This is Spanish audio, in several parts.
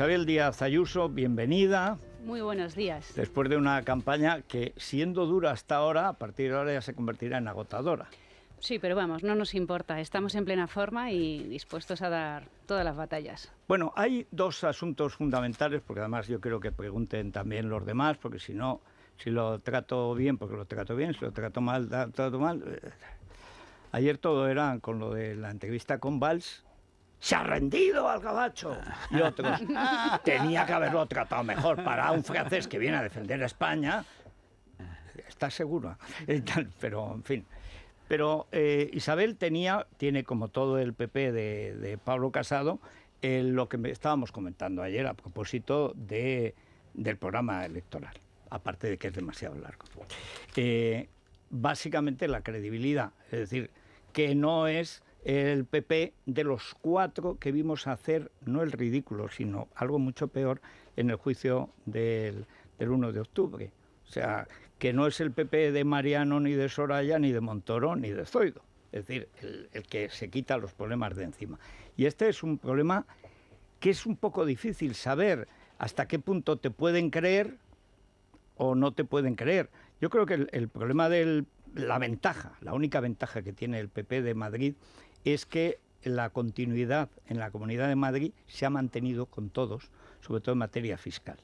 Isabel Díaz Ayuso, bienvenida. Muy buenos días. Después de una campaña que, siendo dura hasta ahora, a partir de ahora ya se convertirá en agotadora. Sí, pero vamos, no nos importa. Estamos en plena forma y dispuestos a dar todas las batallas. Bueno, hay dos asuntos fundamentales, porque además yo creo que pregunten también los demás, porque si no, si lo trato bien, porque lo trato bien, si lo trato mal, trato mal. Eh, ayer todo era con lo de la entrevista con Valls, se ha rendido al gabacho. Y otros, tenía que haberlo tratado mejor. Para un francés que viene a defender a España, está seguro. Pero, en fin. Pero eh, Isabel tenía, tiene como todo el PP de, Pablo Casado, en eh, lo que estábamos comentando ayer a propósito de, del programa electoral, aparte de que es demasiado largo. Eh, básicamente la credibilidad, es decir, que no es el PP de los cuatro que vimos hacer no el ridículo, sino algo mucho peor en el juicio del, del 1 de octubre. O sea, que no es el PP de Mariano, ni de Soraya, ni de Montoro, ni de Zoido. Es decir, el, que se quita los problemas de encima. Y este es un problema que es un poco difícil saber hasta qué punto te pueden creer o no te pueden creer. Yo creo que el, el problema de la ventaja, la única ventaja que tiene el PP de Madrid es que la continuidad en la Comunidad de Madrid se ha mantenido con todos, sobre todo en materia fiscal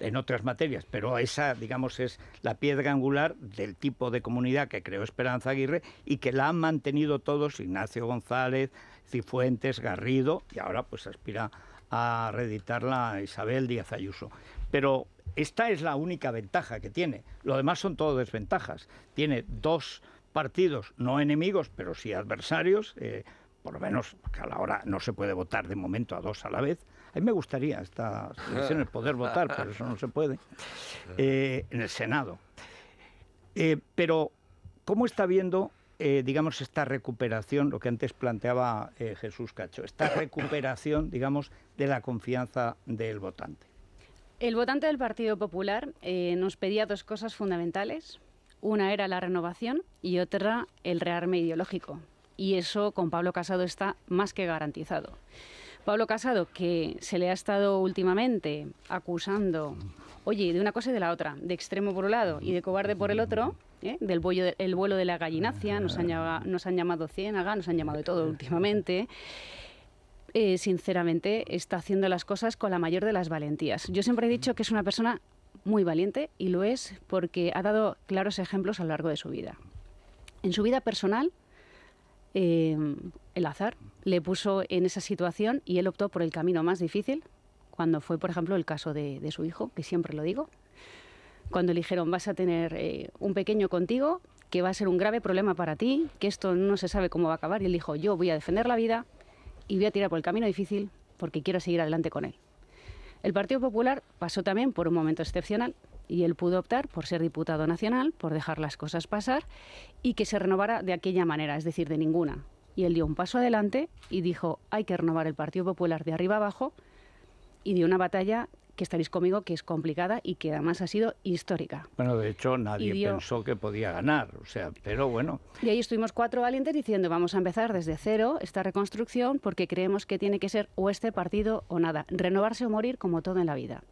en otras materias, pero esa, digamos, es la piedra angular del tipo de comunidad que creó Esperanza Aguirre y que la han mantenido todos, Ignacio González, Cifuentes, Garrido, y ahora pues aspira a reeditarla Isabel Díaz Ayuso. Pero esta es la única ventaja que tiene, lo demás son todo desventajas. Tiene dos partidos no enemigos, pero sí adversarios, eh, por lo menos que a la hora no se puede votar de momento a dos a la vez. A mí me gustaría estas el poder votar, pero eso no se puede, eh, en el Senado. Eh, pero, ¿cómo está viendo, digamos, esta recuperación, lo que antes planteaba Jesús Cacho, esta recuperación, digamos, de la confianza del votante? El votante del Partido Popular nos pedía dos cosas fundamentales una era la renovación y otra el rearme ideológico. Y eso con Pablo Casado está más que garantizado. Pablo Casado, que se le ha estado últimamente acusando, oye, de una cosa y de la otra, de extremo por un lado y de cobarde por el otro, ¿eh? del vuelo de, vuelo de la gallinacia, nos han, llamado, nos han llamado ciénaga, nos han llamado de todo últimamente. Eh, sinceramente, está haciendo las cosas con la mayor de las valentías. Yo siempre he dicho que es una persona muy valiente y lo es porque ha dado claros ejemplos a lo largo de su vida. En su vida personal, em, el azar le puso en esa situación y él optó por el camino más difícil, cuando fue, por ejemplo, el caso de, su hijo, que siempre lo digo, cuando le dijeron vas a tener eh, un pequeño contigo, que va a ser un grave problema para ti, que esto no se sabe cómo va a acabar, y él dijo, yo voy a defender la vida y voy a tirar por el camino difícil porque quiero seguir adelante con él. El Partido Popular pasó también por un momento excepcional y él pudo optar por ser diputado nacional, por dejar las cosas pasar y que se renovara de aquella manera, es decir, de ninguna. Y él dio un paso adelante y dijo, hay que renovar el Partido Popular de arriba abajo y dio una batalla que estaréis conmigo, que es complicada y que además ha sido histórica. Bueno, de hecho, nadie pensó que podía ganar, o sea, pero bueno. Y ahí estuvimos cuatro valientes diciendo, vamos a empezar desde cero esta reconstrucción porque creemos que tiene que ser o este partido o nada, renovarse o morir como todo en la vida.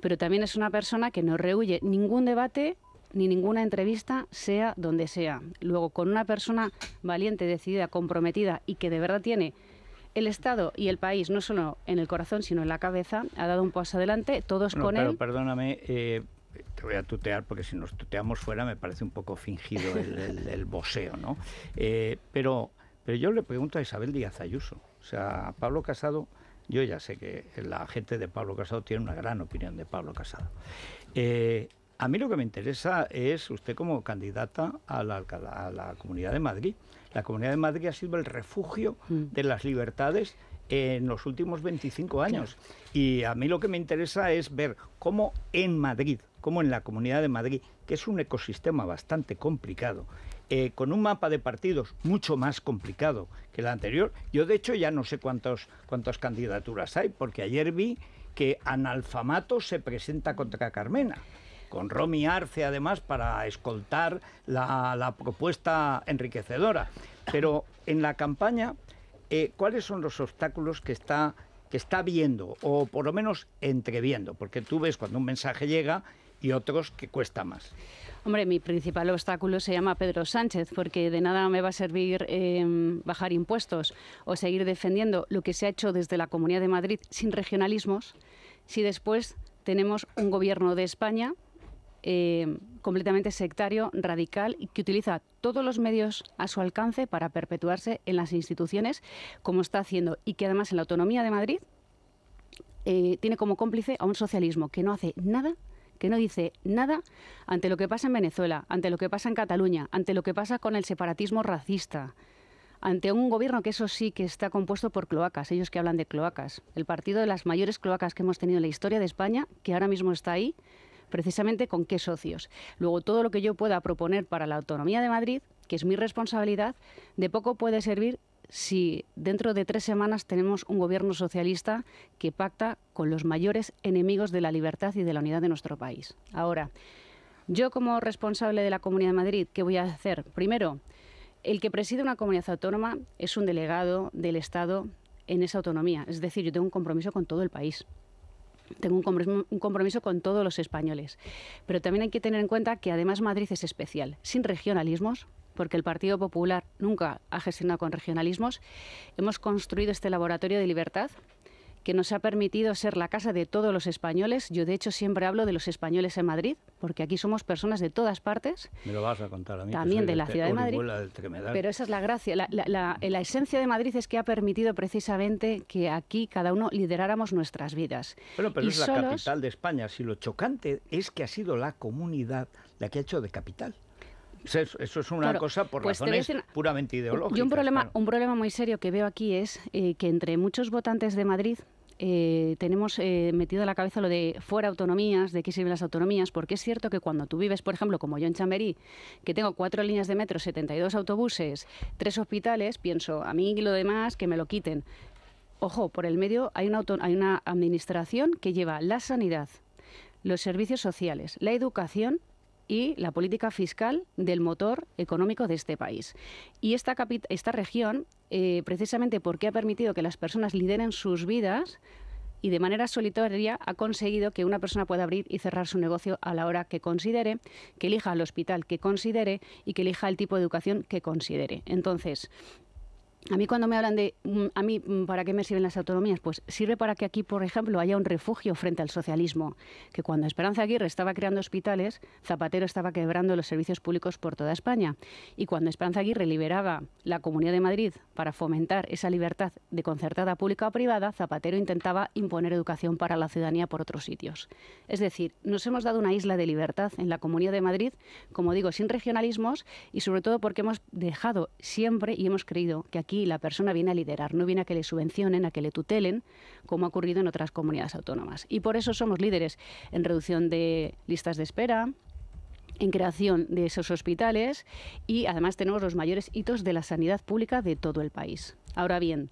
Pero también es una persona que no rehuye ningún debate ni ninguna entrevista, sea donde sea. Luego, con una persona valiente, decidida, comprometida y que de verdad tiene el Estado y el país, no solo en el corazón, sino en la cabeza, ha dado un paso adelante, todos con pero él. Perdóname, eh, te voy a tutear porque si nos tuteamos fuera me parece un poco fingido el, boseo, ¿no? Eh, pero, pero yo le pregunto a Isabel Díaz Ayuso, o sea, Pablo Casado. Yo ya sé que la gente de Pablo Casado tiene una gran opinión de Pablo Casado. Eh, a mí lo que me interesa es usted como candidata a la, a la Comunidad de Madrid. La Comunidad de Madrid ha sido el refugio mm. de las libertades en los últimos 25 años. Y a mí lo que me interesa es ver cómo en Madrid, cómo en la Comunidad de Madrid, que es un ecosistema bastante complicado, eh, con un mapa de partidos mucho más complicado que el anterior. Yo, de hecho, ya no sé cuántos, cuántas candidaturas hay, porque ayer vi que Analfamato se presenta contra Carmena con Romy Arce además para escoltar la, propuesta enriquecedora. Pero en la campaña, eh, ¿cuáles son los obstáculos que está, que está viendo o por lo menos entreviendo? Porque tú ves cuando un mensaje llega y otros que cuesta más. Hombre, mi principal obstáculo se llama Pedro Sánchez, porque de nada me va a servir em, bajar impuestos o seguir defendiendo lo que se ha hecho desde la Comunidad de Madrid sin regionalismos, si después tenemos un gobierno de España eh, completamente sectario, radical y que utiliza todos los medios a su alcance para perpetuarse en las instituciones como está haciendo y que además en la autonomía de Madrid eh, tiene como cómplice a un socialismo que no hace nada que no dice nada ante lo que pasa en Venezuela, ante lo que pasa en Cataluña, ante lo que pasa con el separatismo racista, ante un gobierno que eso sí que está compuesto por cloacas, ellos que hablan de cloacas, el partido de las mayores cloacas que hemos tenido en la historia de España, que ahora mismo está ahí precisamente con qué socios. Luego, todo lo que yo pueda proponer para la autonomía de Madrid, que es mi responsabilidad, de poco puede servir si dentro de tres semanas tenemos un gobierno socialista que pacta con los mayores enemigos de la libertad y de la unidad de nuestro país. Ahora, yo como responsable de la Comunidad de Madrid, ¿qué voy a hacer? Primero, el que preside una comunidad autónoma es un delegado del Estado en esa autonomía. Es decir, yo tengo un compromiso con todo el país tengo un compromiso, con todos los españoles. Pero también hay que tener en cuenta que además Madrid es especial, sin regionalismos, porque el Partido Popular nunca ha gestionado con regionalismos. Hemos construido este laboratorio de libertad que nos ha permitido ser la casa de todos los españoles. Yo, de hecho, siempre hablo de los españoles en Madrid, porque aquí somos personas de todas partes. Me lo vas a contar a mí. También de la ciudad de Madrid. Pero esa es la gracia. La, esencia de Madrid es que ha permitido precisamente que aquí cada uno lideráramos nuestras vidas. pero es la capital de España. Si lo chocante es que ha sido la comunidad la que ha hecho de capital. Eso es una cosa por pues razones puramente ideológicas. y un problema, un problema muy serio que veo aquí es eh, que entre muchos votantes de Madrid eh, tenemos eh, metido en la cabeza lo de fuera autonomías, de qué sirven las autonomías, porque es cierto que cuando tú vives, por ejemplo, como yo en Chamberí, que tengo cuatro líneas de metro, 72 autobuses, tres hospitales, pienso, a mí y lo demás, que me lo quiten. Ojo, por el medio hay una, hay una administración que lleva la sanidad, los servicios sociales, la educación y la política fiscal del motor económico de este país. Y esta, esta región, eh, precisamente porque ha permitido que las personas lideren sus vidas, y de manera solitaria ha conseguido que una persona pueda abrir y cerrar su negocio a la hora que considere, que elija el hospital que considere y que elija el tipo de educación que considere. Entonces, a mí cuando me hablan de, mm, a mí, mm, ¿para qué me sirven las autonomías? Pues sirve para que aquí, por ejemplo, haya un refugio frente al socialismo, que cuando Esperanza Aguirre estaba creando hospitales, Zapatero estaba quebrando los servicios públicos por toda España. Y cuando Esperanza Aguirre liberaba la Comunidad de Madrid para fomentar esa libertad de concertada pública o privada, Zapatero intentaba imponer educación para la ciudadanía por otros sitios. Es decir, nos hemos dado una isla de libertad en la Comunidad de Madrid, como digo, sin regionalismos y sobre todo porque hemos dejado siempre y hemos creído que aquí aquí la persona viene a liderar, no viene a que le subvencionen, a que le tutelen, como ha ocurrido en otras comunidades autónomas. Y por eso somos líderes en reducción de listas de espera, en creación de esos hospitales y además tenemos los mayores hitos de la sanidad pública de todo el país. Ahora bien,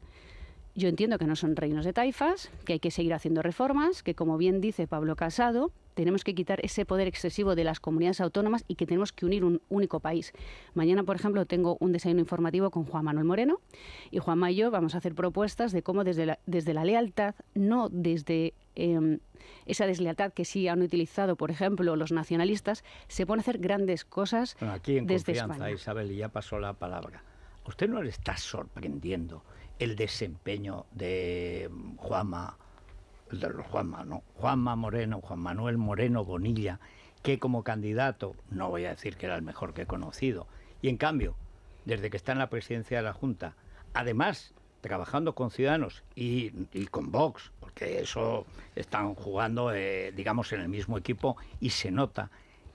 yo entiendo que no son reinos de taifas, que hay que seguir haciendo reformas, que como bien dice Pablo Casado, tenemos que quitar ese poder excesivo de las comunidades autónomas y que tenemos que unir un único país. Mañana, por ejemplo, tengo un desayuno informativo con Juan Manuel Moreno y Juan y vamos a hacer propuestas de cómo desde la, desde la lealtad, no desde em, esa deslealtad que sí han utilizado, por ejemplo, los nacionalistas, se pueden hacer grandes cosas aquí en confianza, Isabel, ya pasó la palabra. ¿Usted no le está sorprendiendo el desempeño de Juanma, de los Juanma, Moreno, Juan Manuel Moreno Bonilla, que como candidato, no voy a decir que era el mejor que he conocido, y en cambio, desde que está en la presidencia de la Junta, además trabajando con Ciudadanos y, con Vox, porque eso están jugando, eh, digamos, en el mismo equipo y se nota,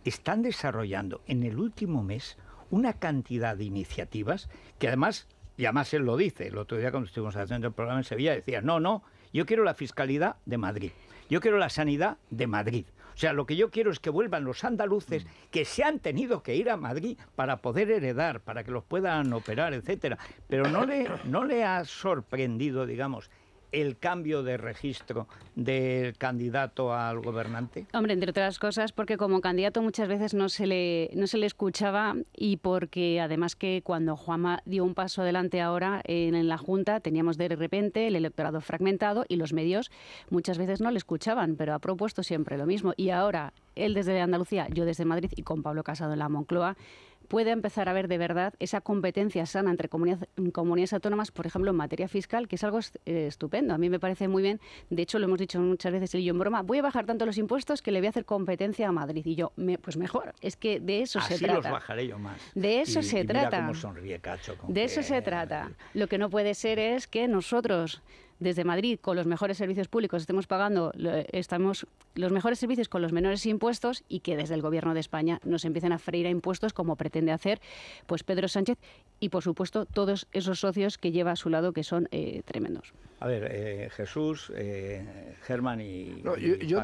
están desarrollando en el último mes una cantidad de iniciativas que además y además él lo dice. El otro día cuando estuvimos haciendo el programa en Sevilla decía, no, no, yo quiero la fiscalidad de Madrid. Yo quiero la sanidad de Madrid. O sea, lo que yo quiero es que vuelvan los andaluces mm. que se han tenido que ir a Madrid para poder heredar, para que los puedan operar, etcétera. Pero no le, no le ha sorprendido, digamos, el cambio de registro del candidato al gobernante? Hombre, entre otras cosas, porque como candidato muchas veces no se le, no se le escuchaba y porque además que cuando Juanma dio un paso adelante ahora en la Junta teníamos de repente el electorado fragmentado y los medios muchas veces no le escuchaban, pero ha propuesto siempre lo mismo. Y ahora él desde Andalucía, yo desde Madrid y con Pablo Casado en la Moncloa, pueda empezar a ver de verdad esa competencia sana entre mm, comunidades autónomas, por ejemplo, en materia fiscal, que es algo eh, estupendo. A mí me parece muy bien. De hecho, lo hemos dicho muchas veces y yo en broma, voy a bajar tanto los impuestos que le voy a hacer competencia a Madrid. Y yo, me, pues mejor, es que de eso se trata. Así los bajaré yo más. De eso se trata. sonríe Cacho. De eso se trata. Lo que no puede ser es que nosotros desde Madrid con los mejores servicios públicos estemos pagando estamos los mejores servicios con los menores impuestos y que desde el gobierno de España nos empiecen a freír a impuestos como pretende hacer pues Pedro Sánchez y por supuesto todos esos socios que lleva a su lado que son eh, tremendos. A ver, eh, Jesús, eh, Germán y... yo,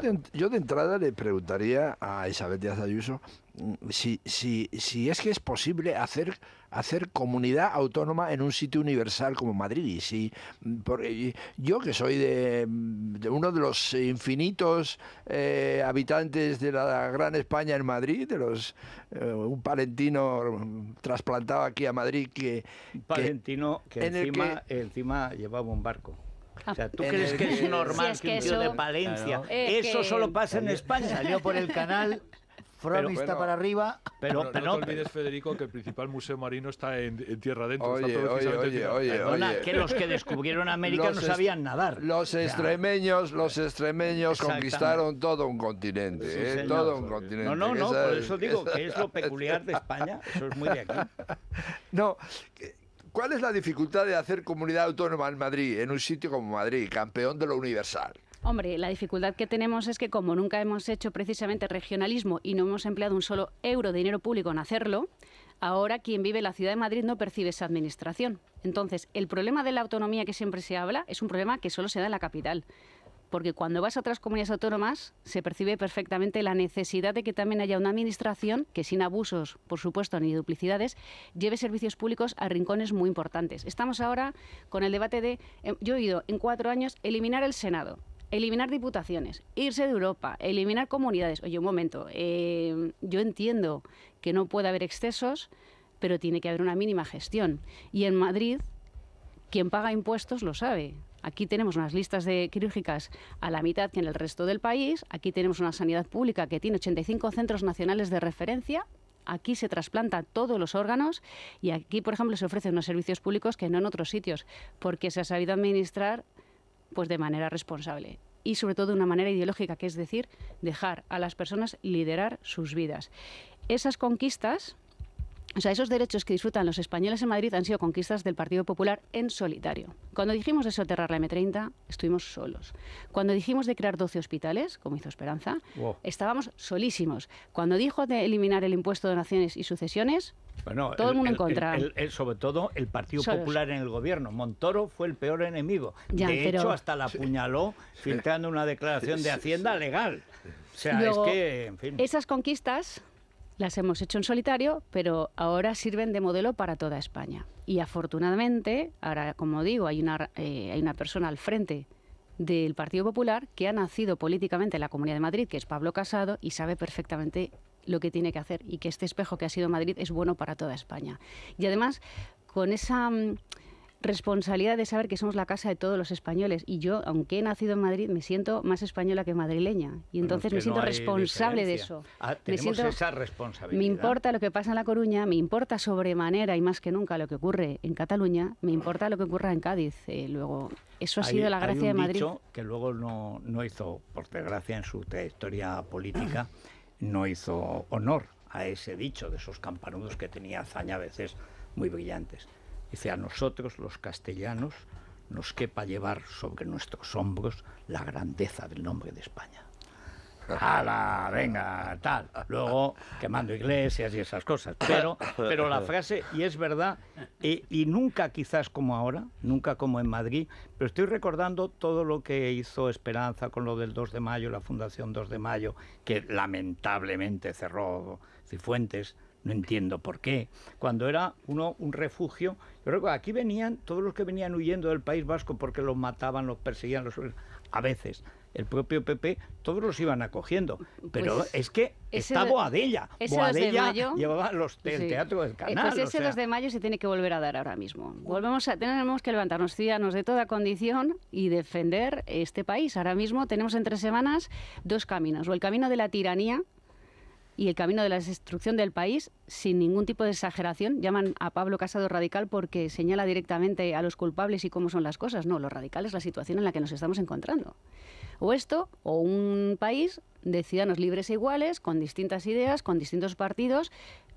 de, entrada le preguntaría a Isabel Díaz Ayuso mm, si, si, si es que es posible hacer, hacer comunidad autónoma en un sitio universal como Madrid. Y si, mm, porque yo que soy mm, de, uno de los infinitos eh, habitantes de la Gran España en Madrid, de los eh, un palentino trasplantado aquí a Madrid que... palentino que, encima, que... encima llevaba un barco. Ah. O sea, ¿tú crees que es normal que, un tío de Palencia? Eh, eso solo pasa en España. Salió por el canal From está para arriba. Pero, no, te olvides, Federico, que el principal museo marino está en, tierra adentro. Oye, oye, oye, oye, que los que descubrieron América no sabían nadar. Los extremeños, los extremeños conquistaron todo un continente. Eh, todo un continente. No, no, no, por eso digo que es lo peculiar de España. Eso es muy de aquí. No, ¿Cuál es la dificultad de hacer comunidad autónoma en Madrid, en un sitio como Madrid, campeón de lo universal? Hombre, la dificultad que tenemos es que como nunca hemos hecho precisamente regionalismo y no hemos empleado un solo euro de dinero público en hacerlo, ahora quien vive en la ciudad de Madrid no percibe esa administración. Entonces, el problema de la autonomía que siempre se habla es un problema que solo se da en la capital porque cuando vas a otras comunidades autónomas se percibe perfectamente la necesidad de que también haya una administración que sin abusos, por supuesto, ni duplicidades, lleve servicios públicos a rincones muy importantes. Estamos ahora con el debate de, em, yo he oído en cuatro años, eliminar el Senado, eliminar diputaciones, irse de Europa, eliminar comunidades. Oye, un momento, em, yo entiendo que no puede haber excesos, pero tiene que haber una mínima gestión. Y en Madrid, quien paga impuestos lo sabe. Aquí tenemos unas listas de quirúrgicas a la mitad que en el resto del país. Aquí tenemos una sanidad pública que tiene 85 centros nacionales de referencia aquí se trasplanta todos los órganos y aquí, por ejemplo, se ofrecen unos servicios públicos que no en otros sitios, porque se ha sabido administrar pues de manera responsable y sobre todo de una manera ideológica, que es decir, dejar a las personas liderar sus vidas. Esas conquistas o sea, esos derechos que disfrutan los españoles en Madrid han sido conquistas del Partido Popular en solitario. Cuando dijimos de soterrar la M30, estuvimos solos. Cuando dijimos de crear 12 hospitales, como hizo Esperanza, estábamos solísimos. Cuando dijo de eliminar el impuesto de donaciones y sucesiones, todo el, mundo en contra. sobre todo el Partido Popular en el gobierno. Montoro fue el peor enemigo. Ya, de hecho, hasta la apuñaló filtrando una declaración de Hacienda legal. O sea, es que, en fin. Esas conquistas las hemos hecho en solitario, pero ahora sirven de modelo para toda España. Y afortunadamente, ahora como digo, hay una, eh, hay una persona al frente del Partido Popular que ha nacido políticamente en la Comunidad de Madrid, que es Pablo Casado, y sabe perfectamente lo que tiene que hacer y que este espejo que ha sido Madrid es bueno para toda España. Y además, con esa mm, responsabilidad de saber que somos la casa de todos los españoles. Y yo, aunque he nacido en Madrid, me siento más española que madrileña. Y entonces me siento responsable de eso. Ah, me esa responsabilidad. Me importa lo que pasa en La Coruña, me importa sobremanera y más que nunca lo que ocurre en Cataluña, me importa lo que ocurra en Cádiz. Eh, luego, eso ha sido la gracia de Madrid. Dicho que luego no, no hizo, por desgracia, en su trayectoria política, no hizo honor a ese dicho de esos campanudos que tenía hazaña a veces muy brillantes. Dice, a nosotros los castellanos nos quepa llevar sobre nuestros hombros la grandeza del nombre de España. ¡Hala! Venga, tal. Luego quemando iglesias y esas cosas. Pero, la frase, y es verdad, y, y nunca quizás como ahora, nunca como en Madrid, pero estoy recordando todo lo que hizo Esperanza con lo del 2 de mayo, la Fundación 2 de mayo, que lamentablemente cerró Cifuentes no entiendo por qué. Cuando era uno un refugio, yo recuerdo, aquí venían todos los que venían huyendo del País Vasco porque los mataban, los perseguían, los a veces el propio PP, todos los iban acogiendo. Pero pues es que está Boadella. Ese Boadella llevaba los, el teatro del canal. ese 2 de mayo se tiene que volver a dar ahora mismo. Volvemos a, tenemos que levantarnos ciudadanos de toda condición y defender este país. Ahora mismo tenemos entre semanas dos caminos. O el camino de la tiranía, y el camino de la destrucción del país, sin ningún tipo de exageración, llaman a Pablo Casado radical porque señala directamente a los culpables y cómo son las cosas. No, lo radical es la situación en la que nos estamos encontrando. O esto, o un país de ciudadanos libres e iguales, con distintas ideas, con distintos partidos,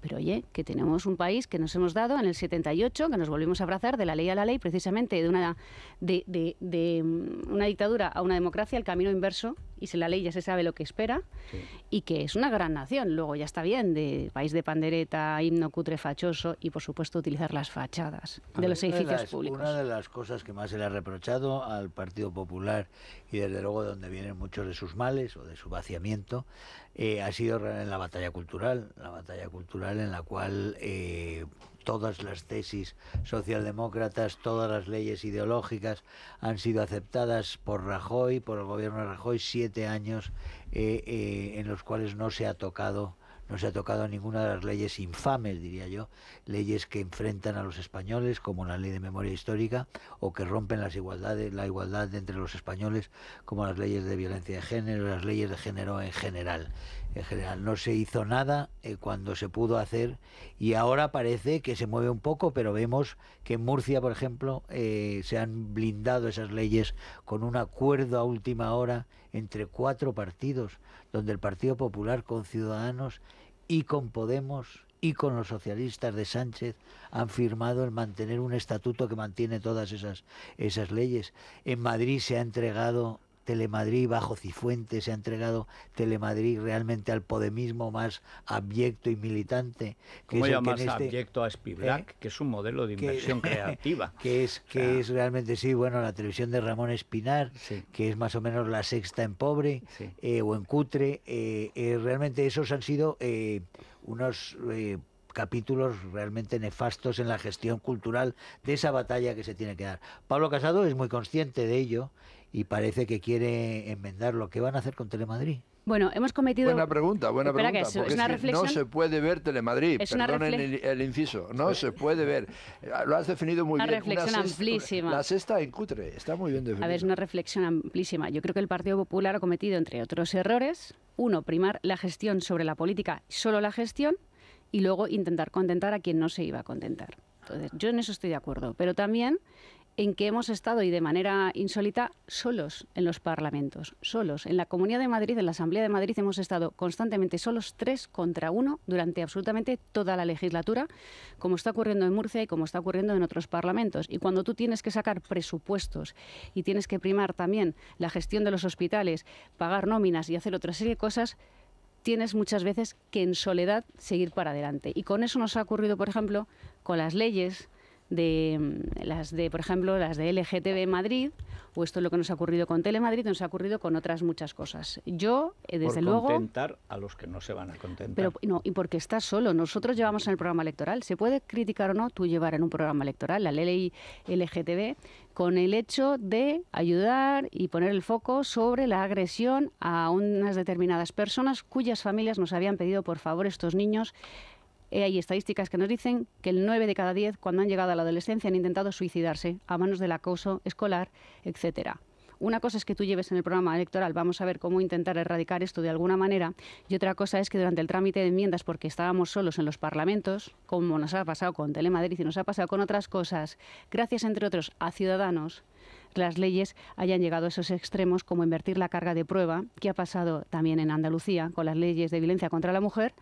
pero oye, que tenemos un país que nos hemos dado en el 78, que nos volvimos a abrazar de la ley a la ley, precisamente de una, de, mm, una dictadura a una democracia, el camino inverso, y si la ley ya se sabe lo que espera, y que es una gran nación. Luego ya está bien, de país de pandereta, himno cutre fachoso, y por supuesto utilizar las fachadas de los edificios públicos. Una de las cosas que más se le ha reprochado al Partido Popular, y desde luego de donde vienen muchos de sus males o de su vaciamiento, eh, ha sido en la batalla cultural, la batalla cultural en la cual eh, todas las tesis socialdemócratas, todas las leyes ideológicas han sido aceptadas por Rajoy, por el gobierno de Rajoy, siete años eh, en los cuales no se ha tocado no se ha tocado ninguna de las leyes infames, diría yo, leyes que enfrentan a los españoles, como la ley de memoria histórica, o que rompen las igualdades, la igualdad entre los españoles, como las leyes de violencia de género, las leyes de género en general en general no se hizo nada eh, cuando se pudo hacer y ahora parece que se mueve un poco, pero vemos que en Murcia, por ejemplo, eh, se han blindado esas leyes con un acuerdo a última hora entre cuatro partidos, donde el Partido Popular con Ciudadanos y con Podemos y con los socialistas de Sánchez han firmado el mantener un estatuto que mantiene todas esas, esas leyes. En Madrid se ha entregado Telemadrid bajo Cifuentes, se ha entregado Telemadrid realmente al podemismo más abyecto y militante. Que ¿Cómo llamas este, abyecto a ¿Eh? que es un modelo de inversión creativa? Que es, que es realmente, sí, bueno, la televisión de Ramón Espinar, que es más o menos la sexta en pobre eh, o en cutre. Eh, realmente esos han sido unos capítulos realmente nefastos en la gestión cultural de esa batalla que se tiene que dar. Pablo Casado es muy consciente de ello y parece que quiere enmendarlo. ¿Qué van a hacer con Telemadrid? Bueno, hemos cometido. Buena pregunta, buena Espera Que es, una reflexión... No se puede ver Telemadrid, perdonen el, inciso. No se puede ver. Lo has definido muy bien. una reflexión amplísima. La sexta en cutre, está muy bien definida. A ver, es una reflexión amplísima. Yo creo que el Partido Popular ha cometido, entre otros errores, uno, primar la gestión sobre la política, solo la gestión, y luego intentar contentar a quien no se iba a contentar. Entonces, yo en eso estoy de acuerdo. Pero también en que hemos estado, y de manera insólita, solos en los parlamentos, solos. En la Comunidad de Madrid, en la Asamblea de Madrid, hemos estado constantemente solos, tres contra uno, durante absolutamente toda la legislatura, como está ocurriendo en Murcia y como está ocurriendo en otros parlamentos. Y cuando tú tienes que sacar presupuestos y tienes que primar también la gestión de los hospitales, pagar nóminas y hacer otra serie de cosas, tienes muchas veces que en soledad seguir para adelante. Y con eso nos ha ocurrido, por ejemplo, con las leyes, de mm, las de, por ejemplo, las de LGTB Madrid, o esto es lo que nos ha ocurrido con Telemadrid, nos ha ocurrido con otras muchas cosas. Yo, eh, desde luego. contentar a los que no se van a contentar. Pero no, y porque estás solo. Nosotros llevamos en el programa electoral. Se puede criticar o no tú llevar en un programa electoral la ley LGTB con el hecho de ayudar y poner el foco sobre la agresión a unas determinadas personas cuyas familias nos habían pedido, por favor, estos niños e hay estadísticas que nos dicen que el 9 de cada 10, cuando han llegado a la adolescencia, han intentado suicidarse a manos del acoso escolar, etcétera. Una cosa es que tú lleves en el programa electoral, vamos a ver cómo intentar erradicar esto de alguna manera, y otra cosa es que durante el trámite de enmiendas, porque estábamos solos en los parlamentos, como nos ha pasado con Telemadrid y nos ha pasado con otras cosas, gracias entre otros a ciudadanos, las leyes hayan llegado a esos extremos como invertir la carga de prueba, que ha pasado también en Andalucía con las leyes de violencia contra la mujer,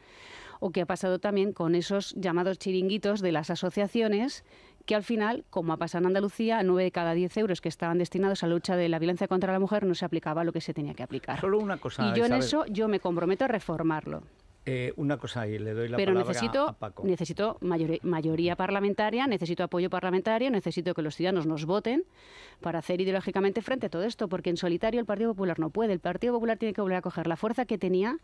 o que ha pasado también con esos llamados chiringuitos de las asociaciones que al final, como ha pasado en Andalucía, ...a 9 de cada 10 euros que estaban destinados a la lucha de la violencia contra la mujer no se aplicaba lo que se tenía que aplicar. Solo una cosa. Y yo en eso yo me comprometo a reformarlo. Eh, una cosa y le doy la Pero palabra necesito, necesito mayoría parlamentaria, necesito apoyo parlamentario, necesito que los ciudadanos nos voten para hacer ideológicamente frente a todo esto, porque en solitario el Partido Popular no puede. El Partido Popular tiene que volver a coger la fuerza que tenía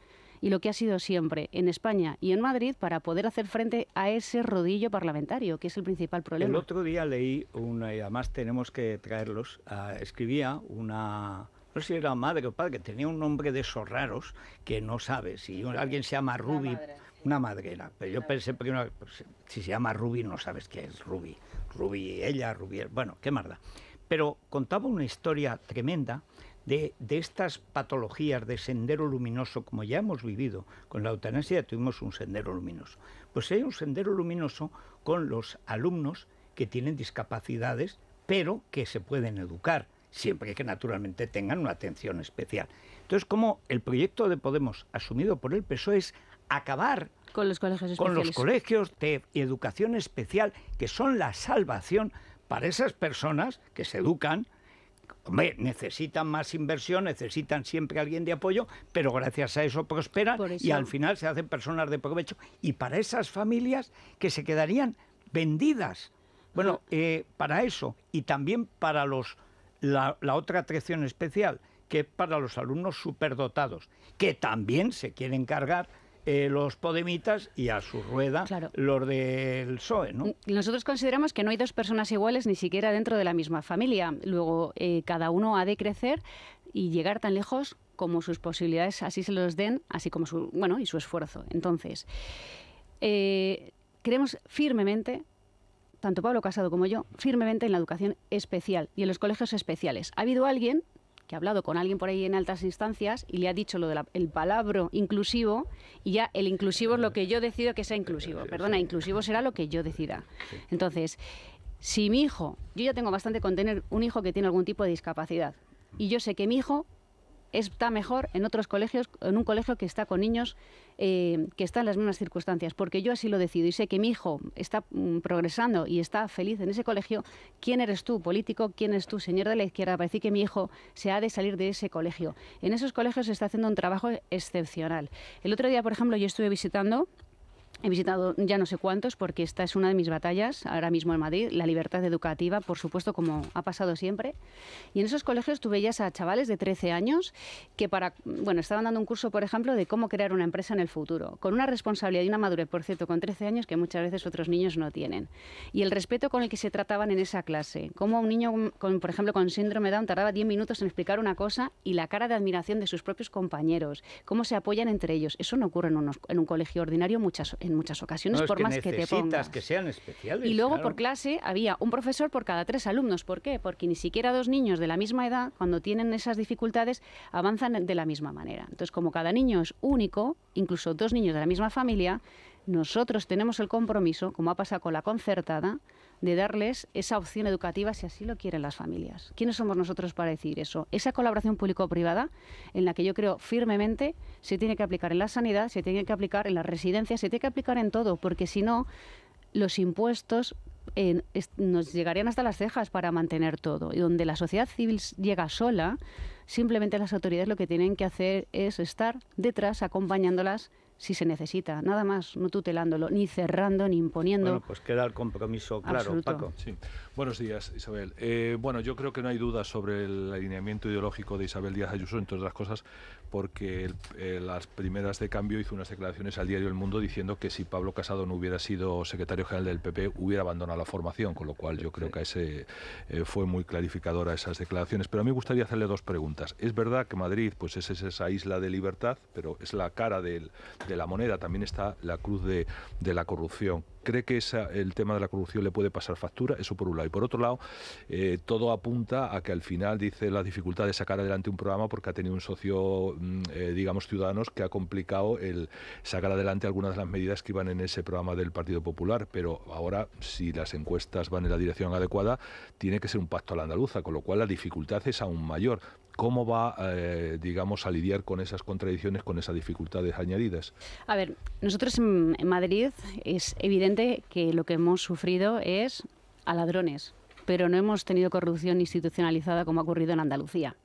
y lo que ha sido siempre en España y en Madrid para poder hacer frente a ese rodillo parlamentario, que es el principal problema. El otro día leí, una, y además tenemos que traerlos, ah, escribía una no sé si era madre o padre, tenía un nombre de esos raros que no sabes. Si alguien se llama Ruby, una madrera. Pero yo pensé que pues, si se llama Ruby, no sabes qué es Ruby. Ruby ella, Ruby. Bueno, qué marda. Pero contaba una historia tremenda de, estas patologías de sendero luminoso, como ya hemos vivido con la eutanasia, tuvimos un sendero luminoso. Pues hay un sendero luminoso con los alumnos que tienen discapacidades, pero que se pueden educar, siempre que naturalmente tengan una atención especial. Entonces, como el proyecto de Podemos asumido por el PSOE es acabar con los colegios, con los colegios de educación especial, que son la salvación para esas personas que se educan, necesitan más inversión, necesitan siempre alguien de apoyo, pero gracias a eso prosperan y al final se hacen personas de provecho. Y para esas familias que se quedarían vendidas. Bueno, eh, para eso y también para los la, la otra atracción especial, que es para los alumnos superdotados, que también se quieren cargar eh, los podemitas y a su rueda los del PSOE. ¿no? Nosotros consideramos que no hay dos personas iguales ni siquiera dentro de la misma familia. Luego, eh, cada uno ha de crecer y llegar tan lejos como sus posibilidades así se los den, así como su, bueno, y su esfuerzo. Entonces, eh, creemos firmemente tanto Pablo Casado como yo, firmemente en la educación especial y en los colegios especiales. Ha habido alguien que ha hablado con alguien por ahí en altas instancias y le ha dicho lo del el palabra inclusivo y ya el inclusivo es lo que yo decido que sea inclusivo. Perdona, inclusivo será lo que yo decida. Entonces, si mi hijo, yo ya tengo bastante con tener un hijo que tiene algún tipo de discapacidad y yo sé que mi hijo está mejor en otros colegios, en un colegio que está con niños eh, que están en las mismas circunstancias, porque yo así lo decido y sé que mi hijo está mm, progresando y está feliz en ese colegio, ¿quién eres tú, político? ¿Quién eres tú, señor de la izquierda, Parece que mi hijo se ha de salir de ese colegio? En esos colegios se está haciendo un trabajo excepcional. El otro día, por ejemplo, yo estuve visitando He visitado ya no sé cuántos porque esta es una de mis batallas ahora mismo en Madrid, la libertad educativa, por supuesto, como ha pasado siempre. Y en esos colegios tuve ya a chavales de 13 años que para, bueno, estaban dando un curso, por ejemplo, de cómo crear una empresa en el futuro, con una responsabilidad y una madurez, por cierto, con 13 años que muchas veces otros niños no tienen. Y el respeto con el que se trataban en esa clase, cómo un niño, con, por ejemplo, con síndrome Down tardaba 10 minutos en explicar una cosa y la cara de admiración de sus propios compañeros, cómo se apoyan entre ellos. Eso no ocurre en, en un colegio ordinario muchas veces en muchas ocasiones, por más que te pongas. que sean especiales. Y luego por clase había un profesor por cada tres alumnos. ¿Por qué? Porque ni siquiera dos niños de la misma edad, cuando tienen esas dificultades, avanzan de la misma manera. Entonces, como cada niño es único, incluso dos niños de la misma familia, nosotros tenemos el compromiso, como ha pasado con la concertada, de darles esa opción educativa si así lo quieren las familias. ¿Quiénes somos nosotros para decir eso? Esa colaboración público-privada en la que yo creo firmemente se tiene que aplicar en la sanidad, se tiene que aplicar en la residencia, se tiene que aplicar en todo, porque si no, los impuestos eh, nos llegarían hasta las cejas para mantener todo. Y donde la sociedad civil llega sola, simplemente las autoridades lo que tienen que hacer es estar detrás acompañándolas si se necesita, nada más, no tutelándolo, ni cerrando, ni imponiendo. Bueno, pues queda el compromiso claro, Paco. Buenos días, Isabel. Eh, bueno, yo creo que no hay dudas sobre el alineamiento ideológico de Isabel Díaz Ayuso, entre otras cosas, porque eh, las primeras de cambio hizo unas declaraciones al diario El Mundo diciendo que si Pablo Casado no hubiera sido secretario general del PP hubiera abandonado la formación, con lo cual yo creo que ese eh, fue muy clarificadora esas declaraciones. Pero a mí me gustaría hacerle dos preguntas. Es verdad que Madrid pues es, esa isla de libertad, pero es la cara de la moneda, también está la cruz de, la corrupción. ¿Cree que esa, el tema de la corrupción le puede pasar factura? Eso por un lado. Y por otro lado, eh, todo apunta a que al final dice la dificultad de sacar adelante un programa porque ha tenido un socio Mm, eh, digamos, Ciudadanos que ha complicado el sacar adelante algunas de las medidas que iban en ese programa del Partido Popular. Pero ahora, si las encuestas van en la dirección adecuada, tiene que ser un pacto a la andaluza, con lo cual la dificultad es aún mayor. ¿Cómo va, eh, digamos, a lidiar con esas contradicciones, con esas dificultades añadidas? A ver, nosotros en Madrid es evidente que lo que hemos sufrido es a ladrones, pero no hemos tenido corrupción institucionalizada como ha ocurrido en Andalucía.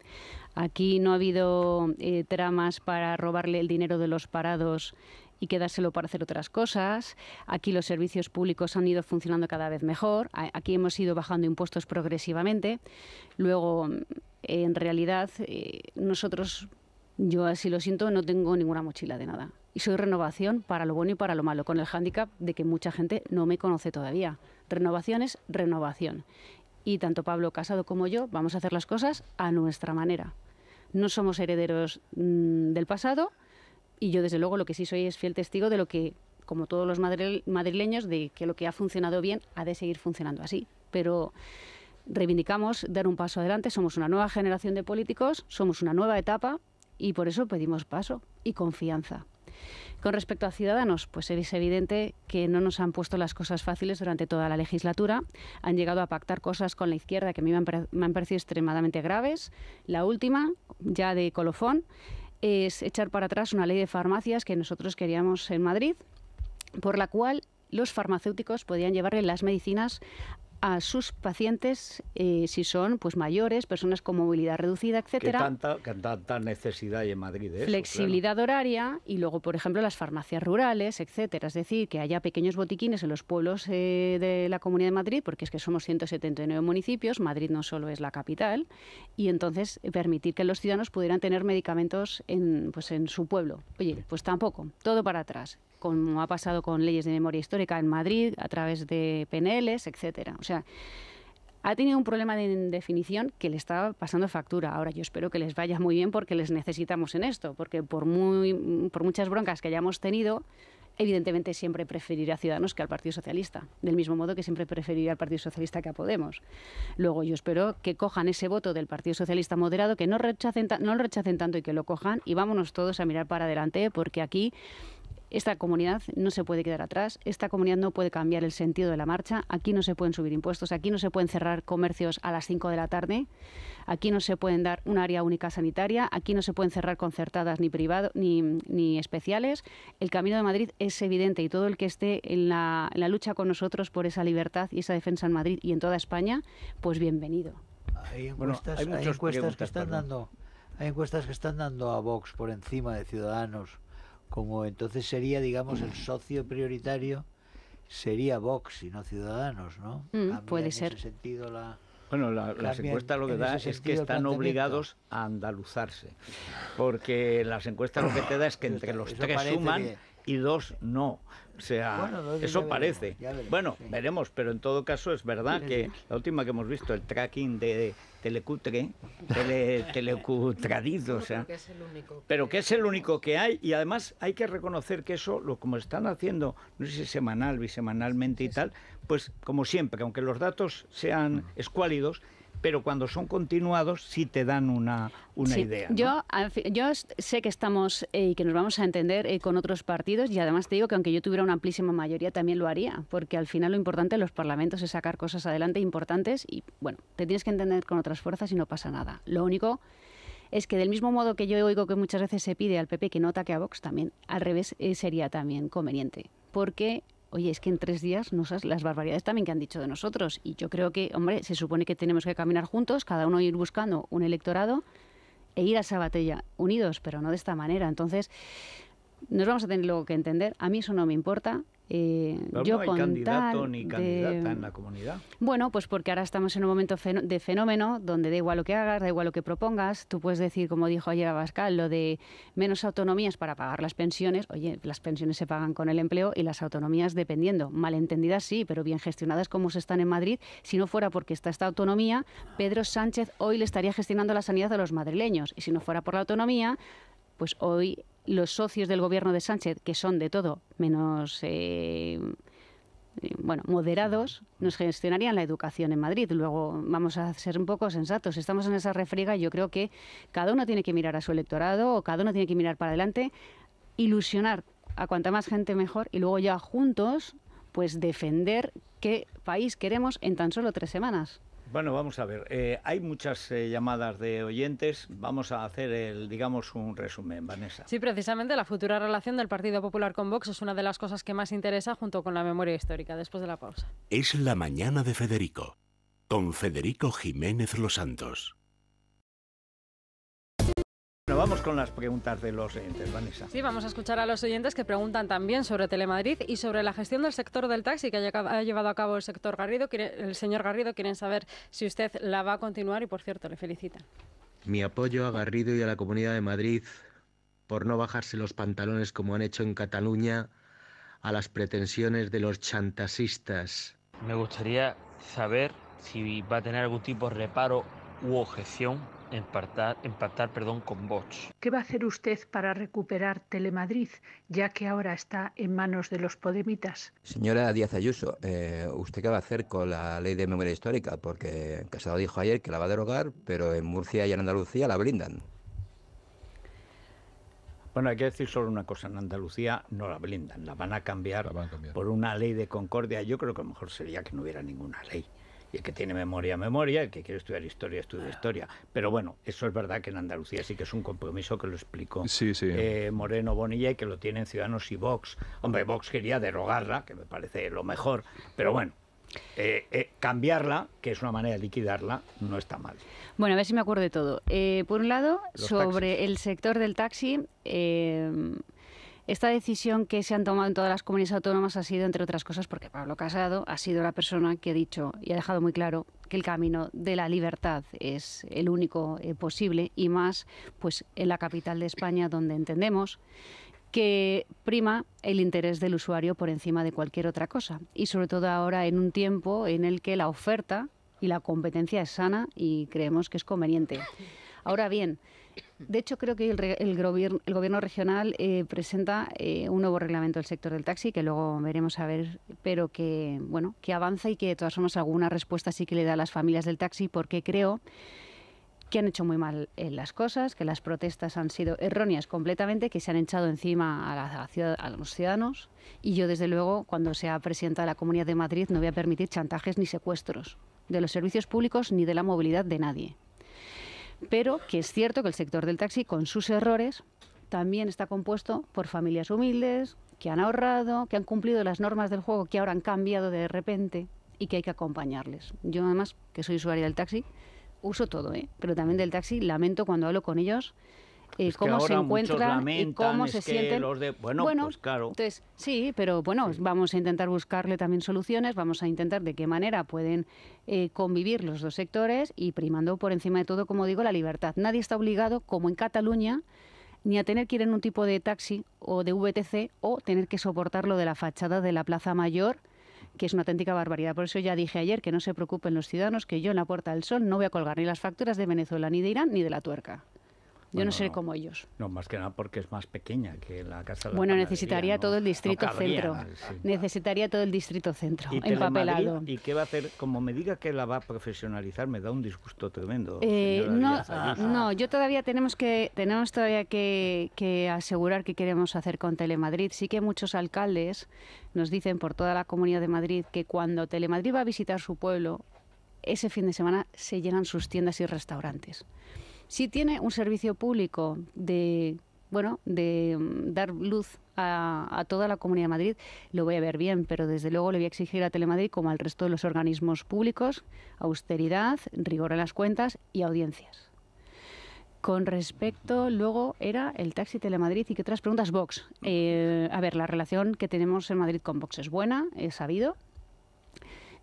Aquí no ha habido eh, tramas para robarle el dinero de los parados y quedárselo para hacer otras cosas. Aquí los servicios públicos han ido funcionando cada vez mejor. Aquí hemos ido bajando impuestos progresivamente. Luego, en realidad, eh, nosotros, yo así lo siento, no tengo ninguna mochila de nada. Y soy renovación para lo bueno y para lo malo, con el hándicap de que mucha gente no me conoce todavía. Renovación es renovación y tanto Pablo Casado como yo vamos a hacer las cosas a nuestra manera. No somos herederos mm, del pasado y yo desde luego lo que sí soy es fiel testigo de lo que, como todos los madrileños, de que lo que ha funcionado bien ha de seguir funcionando así. Pero reivindicamos dar un paso adelante, somos una nueva generación de políticos, somos una nueva etapa y por eso pedimos paso y confianza. Con respecto a Ciudadanos, pues es evidente que no nos han puesto las cosas fáciles durante toda la legislatura. Han llegado a pactar cosas con la izquierda que a mí me han, parecido extremadamente graves. La última, ya de colofón, es echar para atrás una ley de farmacias que nosotros queríamos en Madrid, por la cual los farmacéuticos podían llevarle las medicinas a sus pacientes eh, si son pues mayores, personas con movilidad reducida, etcétera. Que tanta, necesidad hay en Madrid de eso, Flexibilidad horaria y luego, por ejemplo, las farmacias rurales, etcétera. Es decir, que haya pequeños botiquines en los pueblos eh, de la Comunidad de Madrid, porque es que somos 179 municipios, Madrid no solo es la capital, y entonces permitir que los ciudadanos pudieran tener medicamentos en, pues, en su pueblo. Oye, pues tampoco, todo para atrás como ha pasado con leyes de memoria histórica en Madrid, a través de PNLs, etcétera. O sea, ha tenido un problema de definición que le está pasando factura. Ahora yo espero que les vaya muy bien porque les necesitamos en esto, porque por, muy, por muchas broncas que hayamos tenido, evidentemente siempre preferiré a Ciudadanos que al Partido Socialista, del mismo modo que siempre preferiría... al Partido Socialista que a Podemos. Luego yo espero que cojan ese voto del Partido Socialista moderado, que no, rechacen, no lo rechacen tanto y que lo cojan y vámonos todos a mirar para adelante porque aquí esta comunidad no se puede quedar atrás, esta comunidad no puede cambiar el sentido de la marcha, aquí no se pueden subir impuestos, aquí no se pueden cerrar comercios a las 5 de la tarde, aquí no se pueden dar un área única sanitaria, aquí no se pueden cerrar concertadas ni privado ni, especiales. El Camino de Madrid es evidente y todo el que esté en la, lucha con nosotros por esa libertad y esa defensa en Madrid y en toda España, pues bienvenido. están dando, hay encuestas que están dando a Vox por encima de Ciudadanos como entonces sería, digamos, el socio prioritario sería Vox y no Ciudadanos, ¿no? Mm, puede ser. sentido la, bueno, la, las encuestas lo que da es que están obligados a andaluzarse, porque las encuestas lo que te da es que entre los tres suman y dos no. O sea, eso parece. bueno, veremos, pero en todo caso es verdad que la última que hemos visto, el tracking de Telecutre, tele, o sea, pero que es el único que hay y además hay que reconocer que eso, lo como están haciendo, no sé si semanal, bisemanalmente y tal, pues como siempre, aunque los datos sean mm. escuálidos, pero cuando son continuados sí te dan una, una idea. Yo, yo sé que estamos eh, y que nos vamos a entender eh, con otros partidos y además te digo que aunque yo tuviera una amplísima mayoría también lo haría, porque al final lo importante en los parlamentos es sacar cosas adelante importantes y bueno, te tienes que entender con otras fuerzas y no pasa nada. Lo único es que del mismo modo que yo oigo que muchas veces se pide al PP que no ataque a Vox, también al revés eh, sería también conveniente, porque oye, es que en tres días no las barbaridades también que han dicho de nosotros. Y yo creo que, hombre, se supone que tenemos que caminar juntos, cada uno ir buscando un electorado e ir a esa batalla unidos, pero no de esta manera. Entonces, nos vamos a tener luego que entender. A mí eso no me importa. Eh, yo no hay candidato ni candidata en la comunidad. Bueno, pues porque ahora estamos en un momento de fenómeno donde da igual lo que hagas, da igual lo que propongas. Tú puedes decir, como dijo ayer Abascal, lo de menos autonomías para pagar las pensiones. Oye, las pensiones se pagan con el empleo y las autonomías dependiendo. Malentendidas sí, pero bien gestionadas como se están en Madrid. Si no fuera porque está esta autonomía, Pedro Sánchez hoy le estaría gestionando la sanidad a los madrileños. Y si no fuera por la autonomía, pues hoy los socios del gobierno de Sánchez, que son de todo menos eh, eh, bueno, moderados, nos gestionarían la educación en Madrid. Luego vamos a ser un poco sensatos. Estamos en esa refriega y yo creo que cada uno tiene que mirar a su electorado o cada uno tiene que mirar para adelante, ilusionar a cuanta más gente mejor y luego ya juntos pues defender qué país queremos en tan solo tres semanas. Bueno, vamos a ver. Eh, hay muchas eh, llamadas de oyentes. Vamos a hacer, el, digamos, un resumen, Vanessa. Sí, precisamente la futura relación del Partido Popular con Vox es una de las cosas que más interesa junto con la memoria histórica. Después de la pausa. Es la mañana de Federico, con Federico Jiménez Los Santos. Bueno, vamos con las preguntas de los oyentes, Vanessa. Sí, vamos a escuchar a los oyentes que preguntan también sobre Telemadrid y sobre la gestión del sector del taxi que ha llevado a cabo el sector Garrido. El señor Garrido quieren saber si usted la va a continuar y, por cierto, le felicitan. Mi apoyo a Garrido y a la Comunidad de Madrid por no bajarse los pantalones como han hecho en Cataluña a las pretensiones de los chantasistas. Me gustaría saber si va a tener algún tipo de reparo u objeción empatar, empatar perdón, con bots. ¿Qué va a hacer usted para recuperar Telemadrid, ya que ahora está en manos de los podemitas? Señora Díaz Ayuso, eh, ¿usted qué va a hacer con la ley de memoria histórica? Porque Casado dijo ayer que la va a derogar, pero en Murcia y en Andalucía la blindan. Bueno, hay que decir solo una cosa, en Andalucía no la blindan, la van a cambiar, van a cambiar. por una ley de concordia. Yo creo que lo mejor sería que no hubiera ninguna ley y el que tiene memoria, memoria, el que quiere estudiar historia, estudia historia. Pero bueno, eso es verdad que en Andalucía sí que es un compromiso que lo explicó eh, Moreno Bonilla y que lo tienen Ciudadanos y Vox. Hombre, Vox quería derogarla, que me parece lo mejor, pero bueno, eh, eh, cambiarla, que es una manera de liquidarla, no está mal. Bueno, a ver si me acuerdo de todo. por un lado, sobre el sector del taxi, esta decisión que se han tomado en todas las comunidades autónomas ha sido, entre otras cosas, porque Pablo Casado ha sido la persona que ha dicho y ha dejado muy claro que el camino de la libertad es el único eh, posible y más pues en la capital de España donde entendemos que prima el interés del usuario por encima de cualquier otra cosa y sobre todo ahora en un tiempo en el que la oferta y la competencia es sana y creemos que es conveniente. Ahora bien, de hecho, creo que el, el, gobierno, regional eh, presenta eh, un nuevo reglamento del sector del taxi, que luego veremos a ver, pero que, bueno, que avanza y que de todas formas alguna respuesta sí que le da a las familias del taxi, porque creo que han hecho muy mal eh, las cosas, que las protestas han sido erróneas completamente, que se han echado encima a, la, a los ciudadanos. Y yo, desde luego, cuando sea presidenta de la Comunidad de Madrid, no voy a permitir chantajes ni secuestros de los servicios públicos ni de la movilidad de nadie pero que es cierto que el sector del taxi, con sus errores, también está compuesto por familias humildes, que han ahorrado, que han cumplido las normas del juego, que ahora han cambiado de repente y que hay que acompañarles. Yo además, que soy usuaria del taxi, uso todo, ¿eh? pero también del taxi, lamento cuando hablo con ellos cómo se encuentran y cómo se sienten. Los de... Bueno, pues claro. sí, pero bueno, vamos a intentar buscarle también soluciones, vamos a intentar de qué manera pueden eh, convivir los dos sectores y primando por encima de todo, como digo, la libertad. Nadie está obligado, como en Cataluña, ni a tener que ir en un tipo de taxi o de VTC o tener que soportarlo de la fachada de la Plaza Mayor que es una auténtica barbaridad. Por eso ya dije ayer que no se preocupen los ciudadanos, que yo en la Puerta del Sol no voy a colgar ni las facturas de Venezuela, ni de Irán, ni de la Tuerca. Yo no sé como ellos. No, más que nada porque es más pequeña que la casa de la Bueno, necesitaría todo el distrito centro. Necesitaría todo el distrito centro ¿Y empapelado. ¿Y qué va a hacer? Como me diga que la va a profesionalizar, me da un disgusto tremendo. Eh, no, ah, no, yo todavía tenemos que tenemos todavía que, que asegurar qué queremos hacer con Telemadrid. Sí que muchos alcaldes nos dicen por toda la comunidad de Madrid que cuando Telemadrid va a visitar su pueblo, ese fin de semana se llenan sus tiendas y restaurantes si tiene un servicio público de bueno, de mm, dar luz a, toda la Comunidad de Madrid, lo voy a ver bien, pero desde luego le voy a exigir a Telemadrid, como al resto de los organismos públicos, austeridad, rigor en las cuentas y audiencias. Con respecto, luego era el taxi Telemadrid y qué otras preguntas, Vox. Eh, a ver, la relación que tenemos en Madrid con Vox es buena, es sabido.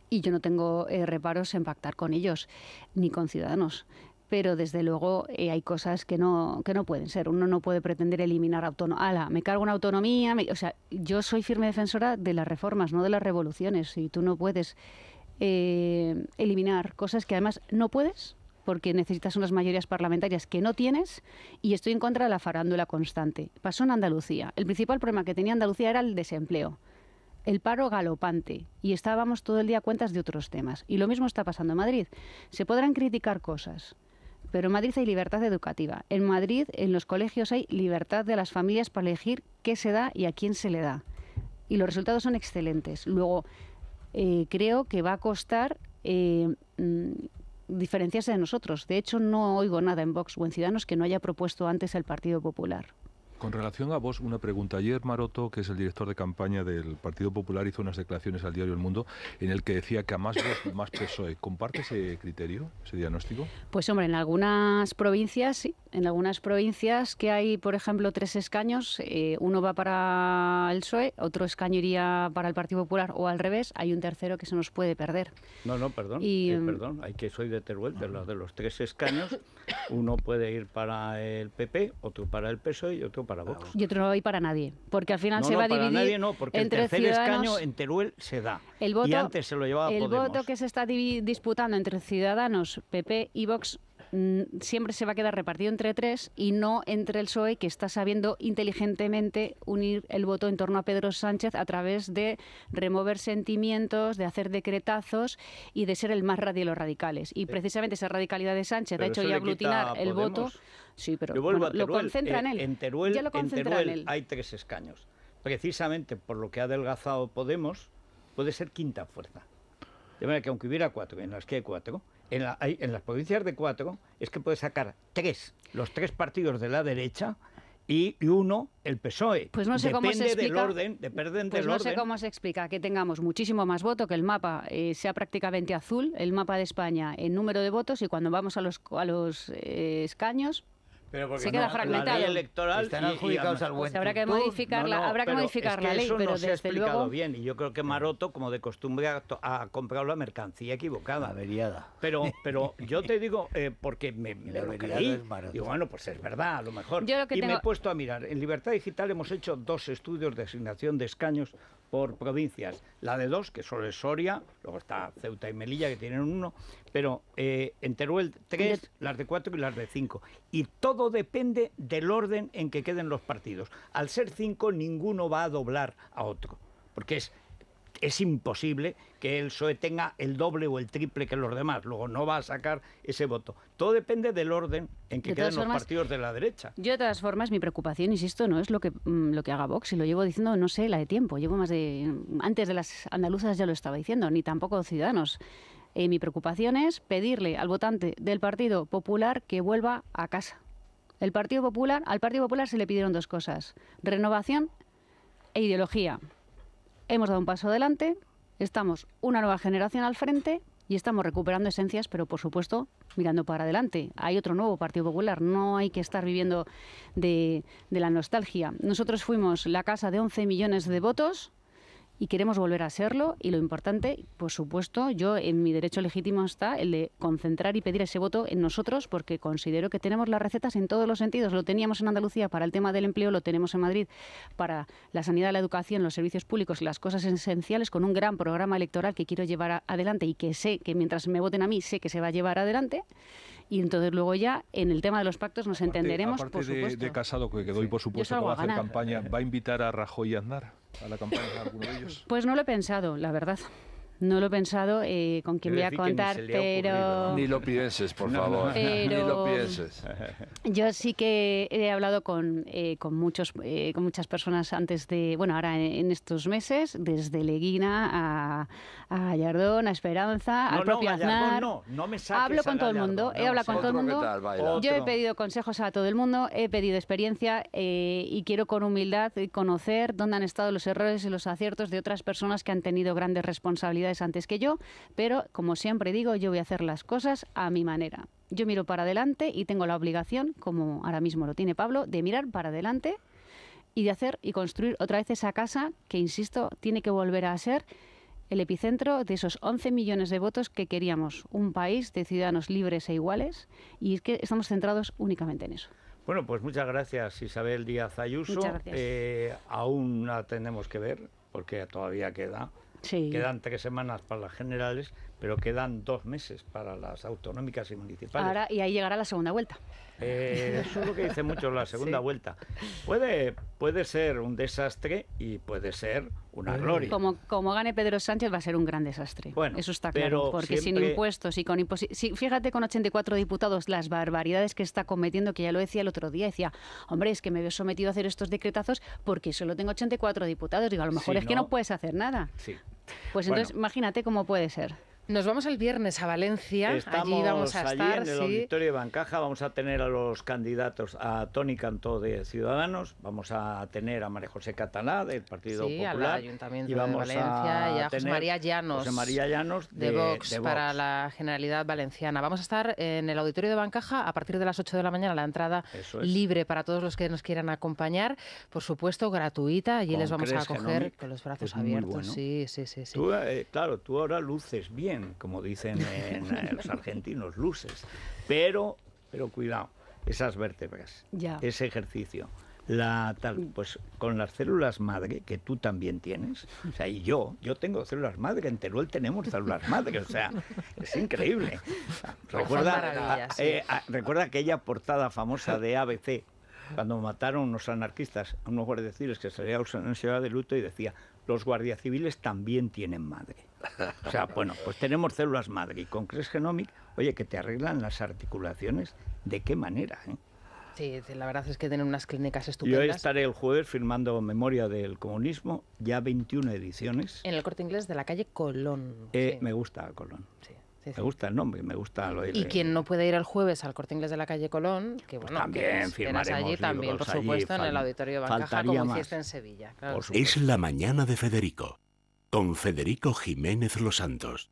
Y yo no tengo eh, reparos en pactar con ellos, ni con ciudadanos pero desde luego eh, hay cosas que no, que no pueden ser. Uno no puede pretender eliminar autonomía. me cargo una autonomía. o sea, yo soy firme defensora de las reformas, no de las revoluciones. Y tú no puedes eh, eliminar cosas que además no puedes porque necesitas unas mayorías parlamentarias que no tienes y estoy en contra de la farándula constante. Pasó en Andalucía. El principal problema que tenía Andalucía era el desempleo el paro galopante y estábamos todo el día a cuentas de otros temas. Y lo mismo está pasando en Madrid. Se podrán criticar cosas, pero en Madrid hay libertad educativa. En Madrid, en los colegios, hay libertad de las familias para elegir qué se da y a quién se le da. Y los resultados son excelentes. Luego, eh, creo que va a costar eh, mm, diferenciarse de nosotros. De hecho, no oigo nada en Vox o en Ciudadanos que no haya propuesto antes el Partido Popular. Con relación a vos, una pregunta. Ayer Maroto, que es el director de campaña del Partido Popular, hizo unas declaraciones al diario El Mundo en el que decía que a más vos, más PSOE. ¿Comparte ese criterio, ese diagnóstico? Pues hombre, en algunas provincias sí. En algunas provincias que hay, por ejemplo, tres escaños, eh, uno va para el PSOE, otro escaño iría para el Partido Popular o al revés, hay un tercero que se nos puede perder. No, no, perdón, eh, mm, perdón, hay que soy de Teruel, de los, de los tres escaños, uno puede ir para el PP, otro para el PSOE y otro para y otro no hay para nadie, porque al final se va a dividir para nadie no, porque entre el tercer escaño en Teruel se da. El voto, y antes se lo llevaba El voto que se está disputando entre Ciudadanos, PP y Vox Mm, siempre se va a quedar repartido entre tres y no entre el PSOE que está sabiendo inteligentemente unir el voto en torno a Pedro Sánchez a través de remover sentimientos, de hacer decretazos y de ser el más de los radicales. Y eh, precisamente esa radicalidad de Sánchez ha hecho ya aglutinar el voto. Sí, pero lo concentra en él. En Teruel, hay tres escaños. Precisamente por lo que ha adelgazado Podemos, puede ser quinta fuerza. De manera que aunque hubiera cuatro, en las que hay cuatro, en, las provincias de cuatro es que puede sacar tres, los tres partidos de la derecha y, uno el PSOE. Pues no sé cómo se explica. Del orden, pues no sé cómo se explica que tengamos muchísimo más voto, que el mapa eh, sea prácticamente azul, el mapa de España en número de votos y cuando vamos a los, a los eh, escaños pero porque se La ley electoral están adjudicados al buen pues habrá que modificarla, habrá que modificar la ley, eso no se ha explicado bien y yo creo que Maroto como de costumbre ha, comprado la mercancía equivocada, averiada. Pero pero yo te digo eh, porque me, lo creí. Y bueno, pues es verdad, a lo mejor. y me he puesto a mirar, en Libertad Digital hemos hecho dos estudios de asignación de escaños por provincias, la de dos que solo es Soria, luego está Ceuta y Melilla que tienen uno pero eh, en Teruel tres, las de cuatro y las de cinco. Y todo depende del orden en que queden los partidos. Al ser cinco, ninguno va a doblar a otro, porque es, es imposible que el PSOE tenga el doble o el triple que los demás. Luego no va a sacar ese voto. Todo depende del orden en que queden los partidos de la derecha. Yo, de todas formas, mi preocupación, insisto, no es lo que, mm, lo que haga Vox. Y lo llevo diciendo, no sé, la de tiempo. Llevo más de... Antes de las andaluzas ya lo estaba diciendo, ni tampoco Ciudadanos. Eh, mi preocupación es pedirle al votante del Partido Popular que vuelva a casa. El Partido Popular, al Partido Popular se le pidieron dos cosas, renovación e ideología. Hemos dado un paso adelante, estamos una nueva generación al frente y estamos recuperando esencias, pero por supuesto mirando para adelante. Hay otro nuevo Partido Popular, no hay que estar viviendo de, de la nostalgia. Nosotros fuimos la casa de 11 millones de votos, y queremos volver a serlo y lo importante, por supuesto, yo en mi derecho legítimo está el de concentrar y pedir ese voto en nosotros porque considero que tenemos las recetas en todos los sentidos. Lo teníamos en Andalucía para el tema del empleo, lo tenemos en Madrid para la sanidad, la educación, los servicios públicos, y las cosas esenciales con un gran programa electoral que quiero llevar adelante y que sé que mientras me voten a mí sé que se va a llevar adelante y entonces luego ya en el tema de los pactos nos entenderemos por supuesto. De, Casado que quedó por supuesto va a hacer campaña, ¿va a invitar a Rajoy y andar? a la campaña a alguno de ellos? Pues no lo he pensado, la verdad. No lo he pensado eh, con quien voy a contar, pero... Ni lo pienses, por favor. Ni lo pienses. Yo sí que he hablado con, eh, con, muchos, eh, con muchas personas antes de... Bueno, ahora en, estos meses, desde Leguina a, a Gallardón, a Esperanza, al propio Hablo con todo el mundo, he hablado con todo el mundo. Yo he pedido consejos a todo el mundo, he pedido experiencia y quiero con humildad conocer dónde han estado los errores y los aciertos de otras personas que han tenido grandes responsabilidades antes que yo, pero como siempre digo, yo voy a hacer las cosas a mi manera. Yo miro para adelante y tengo la obligación, como ahora mismo lo tiene Pablo, de mirar para adelante y de hacer y construir otra vez esa casa que, insisto, tiene que volver a ser el epicentro de esos 11 millones de votos que queríamos, un país de ciudadanos libres e iguales, y es que estamos centrados únicamente en eso. Bueno, pues muchas gracias Isabel Díaz Ayuso. Eh, aún la tenemos que ver, porque todavía queda Quedan tres semanas para las generales, pero quedan dos meses para las autonómicas y municipales. Ahora, y ahí llegará la segunda vuelta. Eh, eso es lo que dice mucho la segunda vuelta. Puede, puede ser un desastre y puede ser una eh. gloria. Como, como gane Pedro Sánchez va a ser un gran desastre. Bueno, eso está claro. porque sin impuestos y con imposición. Fíjate con 84 diputados las barbaridades que está cometiendo, que ya lo decía el otro día, decía, hombre, es que me veo sometido a hacer estos decretazos porque solo tengo 84 diputados. Digo, a lo mejor es que no puedes hacer nada. Sí. Pues entonces imagínate cómo puede ser. Nos vamos el viernes a Valencia. Estamos allí vamos a En el auditorio de Bancaja vamos a tener a los candidatos a Tony Cantó de Ciudadanos, vamos a tener a María José Cataná del Partido Popular. de Valencia a y María Llanos. de, Vox, para la Generalidad Valenciana. Vamos a estar en el auditorio de Bancaja a partir de las 8 de la mañana, la entrada libre para todos los que nos quieran acompañar. Por supuesto, gratuita. Allí les vamos a acoger con los brazos abiertos. Eh, claro, tú ahora luces bien como dicen en, los argentinos, luces. Pero, pero cuidado, esas vértebras, ese ejercicio. La tal, pues con las células madre, que tú también tienes, o sea, y yo, yo tengo células madre, en Teruel tenemos células madre, o sea, es increíble. recuerda, eh, ah, recuerda aquella portada famosa de ABC, cuando mataron unos anarquistas a unos guardias civiles que salía ciudad de luto y decía los guardias civiles también tienen madre. O sea, bueno, pues tenemos células madre y con Cres Genomic, oye, que te arreglan las articulaciones, ¿de qué manera? Eh? Sí, la verdad es que tienen unas clínicas estupendas. Yo estaré el jueves firmando Memoria del Comunismo, ya 21 ediciones. En el corte inglés de la calle Colón. Eh, me gusta Colón. Sí. Me gusta el nombre, me gusta lo de... Y quien no puede ir el jueves al Corte Inglés de la calle Colón, que pues bueno, pues también allí también, por pues supuesto, en el auditorio de Bancaja, como hiciste en Sevilla. Es la mañana de Federico, con Federico Jiménez Los Santos.